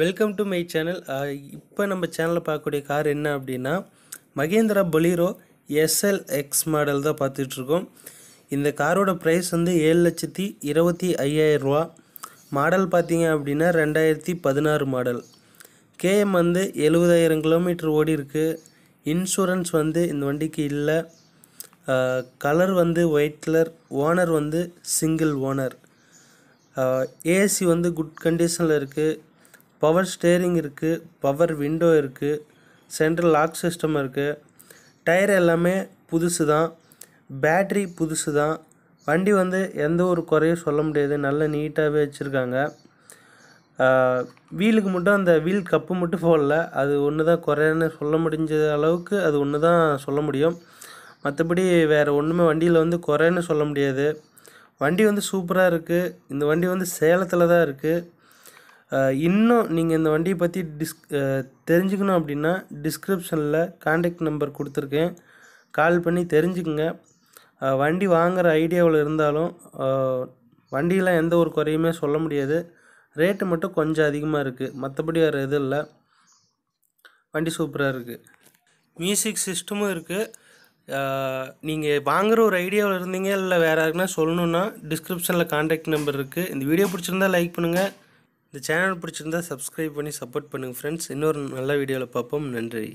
welcome to my channel இப்போ நம்ம சேனலில் பார்க்கக்கூடிய கார் என்ன அப்படின்னா Mahindra Bolero SL X model தான் பார்த்துட்ருக்கோம் இந்த காரோட ப்ரைஸ் வந்து ஏழு லட்சத்தி இருபத்தி ஐயாயிரரூவா மாடல் பார்த்தீங்க அப்படின்னா ரெண்டாயிரத்தி பதினாறு மாடல் கேஎம் வந்து எழுபதாயிரம் கிலோமீட்டர் ஓடி இருக்குது இன்சூரன்ஸ் வந்து இந்த வண்டிக்கு இல்லை கலர் வந்து ஒயிட் கலர் ஓனர் வந்து சிங்கிள் ஓனர் ஏசி வந்து குட் கண்டிஷனில் இருக்குது பவர் ஸ்டேரிங் இருக்குது பவர் விண்டோ இருக்குது சென்ட்ரல் லாக் சிஸ்டம் இருக்குது டயர் எல்லாமே புதுசு தான் பேட்ரி புதுசு தான் வண்டி வந்து எந்த ஒரு குறையும் சொல்ல முடியாது நல்ல நீட்டாகவே வச்சுருக்காங்க வீலுக்கு மட்டும் அந்த வீல் கப்பு மட்டும் போடல அது ஒன்று தான் குறைன்னு சொல்ல முடிஞ்ச அளவுக்கு அது ஒன்று தான் சொல்ல முடியும் மற்றபடி வேறு ஒன்றுமே வண்டியில் வந்து குறைன்னு சொல்ல முடியாது வண்டி வந்து சூப்பராக இருக்குது இந்த வண்டி வந்து சேலத்தில் தான் இருக்குது இன்னும் நீங்கள் இந்த வண்டியை பற்றி டிஸ் தெரிஞ்சுக்கணும் அப்படின்னா டிஸ்கிரிப்ஷனில் கான்டாக்ட் நம்பர் கொடுத்துருக்கேன் கால் பண்ணி தெரிஞ்சுக்குங்க வண்டி வாங்குகிற ஐடியாவில் இருந்தாலும் வண்டியெலாம் எந்த ஒரு குறையுமே சொல்ல முடியாது ரேட்டு மட்டும் கொஞ்சம் அதிகமாக இருக்குது மற்றபடி வேறு எதுவும் இல்லை வண்டி சூப்பராக இருக்குது மியூசிக் சிஸ்டமும் இருக்குது நீங்கள் வாங்குகிற ஒரு ஐடியாவில் இருந்தீங்க இல்லை வேறு யாருக்குன்னா சொல்லணுன்னா டிஸ்கிரிப்ஷனில் கான்டாக்ட் நம்பர் இருக்குது இந்த வீடியோ பிடிச்சிருந்தா லைக் பண்ணுங்கள் இந்த சேனல் பிடிச்சிருந்தா சப்ஸ்கிரைப் பண்ணி சப்போர்ட் பண்ணுங்கள் ஃப்ரெண்ட்ஸ் இன்னொரு நல்ல வீடியோவில் பார்ப்போம் நன்றி